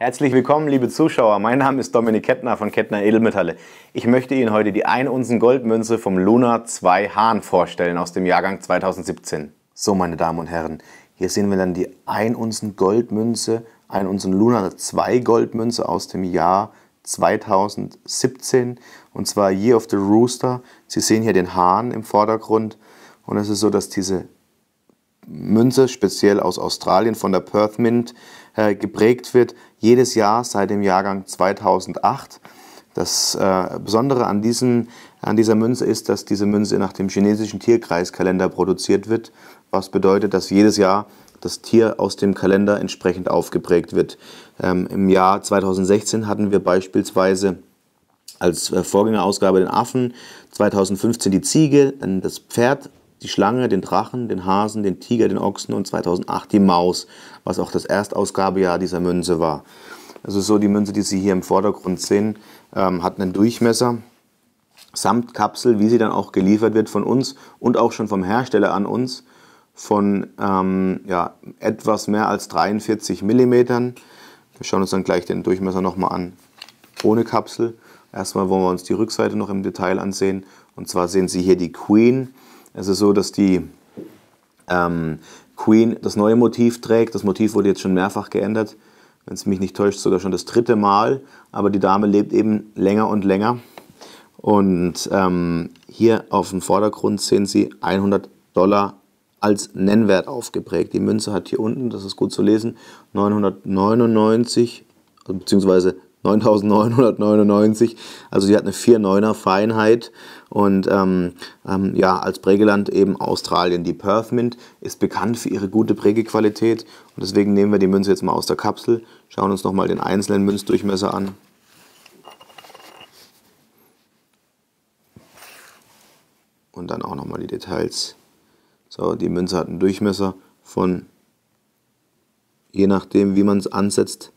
Herzlich willkommen, liebe Zuschauer. Mein Name ist Dominik Kettner von Kettner Edelmetalle. Ich möchte Ihnen heute die 1 Unzen Goldmünze vom Luna 2 Hahn vorstellen aus dem Jahrgang 2017. So, meine Damen und Herren, hier sehen wir dann die 1 Unzen Goldmünze, 1 Unzen Luna 2 Goldmünze aus dem Jahr 2017 und zwar Year of the Rooster. Sie sehen hier den Hahn im Vordergrund und es ist so, dass diese Münze, speziell aus Australien von der Perth Mint, äh, geprägt wird, jedes Jahr seit dem Jahrgang 2008. Das äh, Besondere an, diesen, an dieser Münze ist, dass diese Münze nach dem chinesischen Tierkreiskalender produziert wird, was bedeutet, dass jedes Jahr das Tier aus dem Kalender entsprechend aufgeprägt wird. Ähm, Im Jahr 2016 hatten wir beispielsweise als äh, Vorgängerausgabe den Affen, 2015 die Ziege, dann das Pferd, die Schlange, den Drachen, den Hasen, den Tiger, den Ochsen und 2008 die Maus, was auch das Erstausgabejahr dieser Münze war. Also so die Münze, die Sie hier im Vordergrund sehen, ähm, hat einen Durchmesser samt Kapsel, wie sie dann auch geliefert wird von uns und auch schon vom Hersteller an uns, von ähm, ja, etwas mehr als 43 mm. Wir schauen uns dann gleich den Durchmesser nochmal an, ohne Kapsel. Erstmal wollen wir uns die Rückseite noch im Detail ansehen. Und zwar sehen Sie hier die Queen es ist so, dass die ähm, Queen das neue Motiv trägt. Das Motiv wurde jetzt schon mehrfach geändert. Wenn es mich nicht täuscht, sogar schon das dritte Mal. Aber die Dame lebt eben länger und länger. Und ähm, hier auf dem Vordergrund sehen Sie 100 Dollar als Nennwert aufgeprägt. Die Münze hat hier unten, das ist gut zu lesen, 999 beziehungsweise 9999. Also sie hat eine 4,9er Feinheit und ähm, ähm, ja, als Prägeland eben Australien. Die Perth Mint ist bekannt für ihre gute Prägequalität und deswegen nehmen wir die Münze jetzt mal aus der Kapsel, schauen uns nochmal den einzelnen Münzdurchmesser an. Und dann auch nochmal die Details. So, die Münze hat einen Durchmesser von, je nachdem wie man es ansetzt,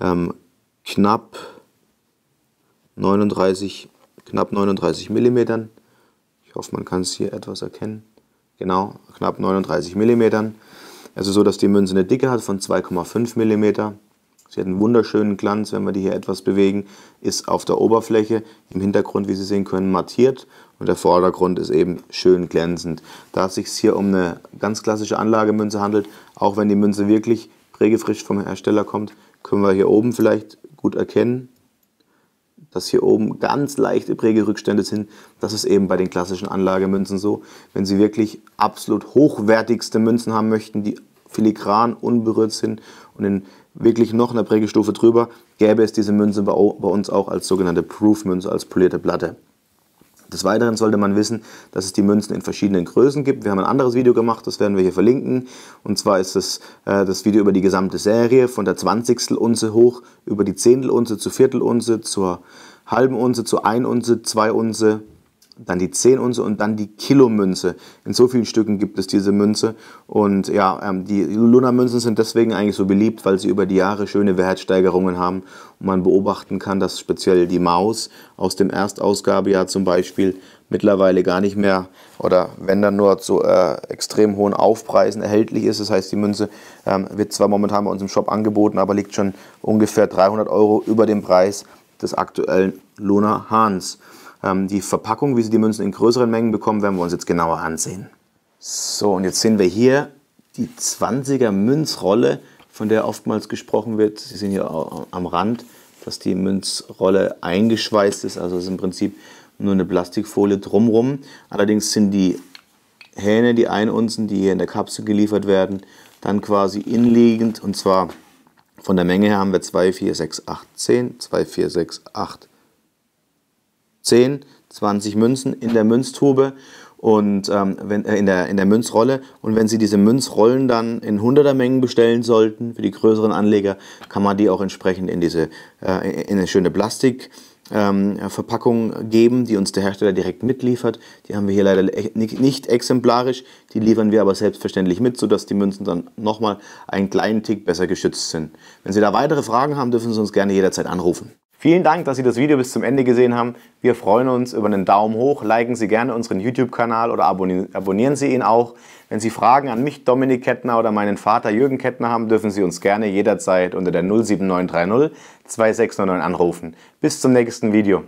ähm, knapp 39, knapp 39 Millimetern. Ich hoffe, man kann es hier etwas erkennen. Genau, knapp 39 mm. Es ist so, dass die Münze eine Dicke hat von 2,5 mm. Sie hat einen wunderschönen Glanz, wenn wir die hier etwas bewegen, ist auf der Oberfläche im Hintergrund, wie Sie sehen können, mattiert und der Vordergrund ist eben schön glänzend. Da es sich hier um eine ganz klassische Anlagemünze handelt, auch wenn die Münze wirklich prägefrisch vom Hersteller kommt, können wir hier oben vielleicht gut erkennen, dass hier oben ganz leichte Prägerückstände sind. Das ist eben bei den klassischen Anlagemünzen so. Wenn Sie wirklich absolut hochwertigste Münzen haben möchten, die filigran unberührt sind und in wirklich noch einer Prägestufe drüber, gäbe es diese Münze bei uns auch als sogenannte Proof-Münze, als polierte Platte. Des Weiteren sollte man wissen, dass es die Münzen in verschiedenen Größen gibt. Wir haben ein anderes Video gemacht, das werden wir hier verlinken. Und zwar ist es äh, das Video über die gesamte Serie, von der 20. Unze hoch über die Zehntel Unze zu Viertel Unze, zur halben Unze, zu 1 Unze, 2 Unze, dann die 10 Unze und dann die Kilomünze. In so vielen Stücken gibt es diese Münze. Und ja, ähm, die Luna-Münzen sind deswegen eigentlich so beliebt, weil sie über die Jahre schöne Wertsteigerungen haben. Und man beobachten kann, dass speziell die Maus aus dem Erstausgabejahr zum Beispiel mittlerweile gar nicht mehr oder wenn dann nur zu äh, extrem hohen Aufpreisen erhältlich ist. Das heißt, die Münze ähm, wird zwar momentan bei uns im Shop angeboten, aber liegt schon ungefähr 300 Euro über dem Preis des aktuellen Luna Hahns. Ähm, die Verpackung, wie Sie die Münzen in größeren Mengen bekommen, werden wir uns jetzt genauer ansehen. So, und jetzt sehen wir hier die 20er Münzrolle, von der oftmals gesprochen wird. Sie sehen hier am Rand, dass die Münzrolle eingeschweißt ist, also ist im Prinzip nur eine Plastikfolie drumrum. Allerdings sind die Hähne, die Einunzen, die hier in der Kapsel geliefert werden, dann quasi inliegend und zwar von der Menge her haben wir 2, 4, 6, 8, 10, 2, 4, 6, 8, 10. 10, 20 Münzen in der Münztube und ähm, wenn, äh, in, der, in der Münzrolle. Und wenn Sie diese Münzrollen dann in hunderter Mengen bestellen sollten, für die größeren Anleger, kann man die auch entsprechend in, diese, äh, in eine schöne Plastikverpackung ähm, geben, die uns der Hersteller direkt mitliefert. Die haben wir hier leider e-, nicht exemplarisch, die liefern wir aber selbstverständlich mit, sodass die Münzen dann nochmal einen kleinen Tick besser geschützt sind. Wenn Sie da weitere Fragen haben, dürfen Sie uns gerne jederzeit anrufen. Vielen Dank, dass Sie das Video bis zum Ende gesehen haben. Wir freuen uns über einen Daumen hoch. Liken Sie gerne unseren YouTube-Kanal oder abonnieren Sie ihn auch. Wenn Sie Fragen an mich, Dominik Kettner oder meinen Vater Jürgen Kettner haben, dürfen Sie uns gerne jederzeit unter der 07930 2699 anrufen. Bis zum nächsten Video.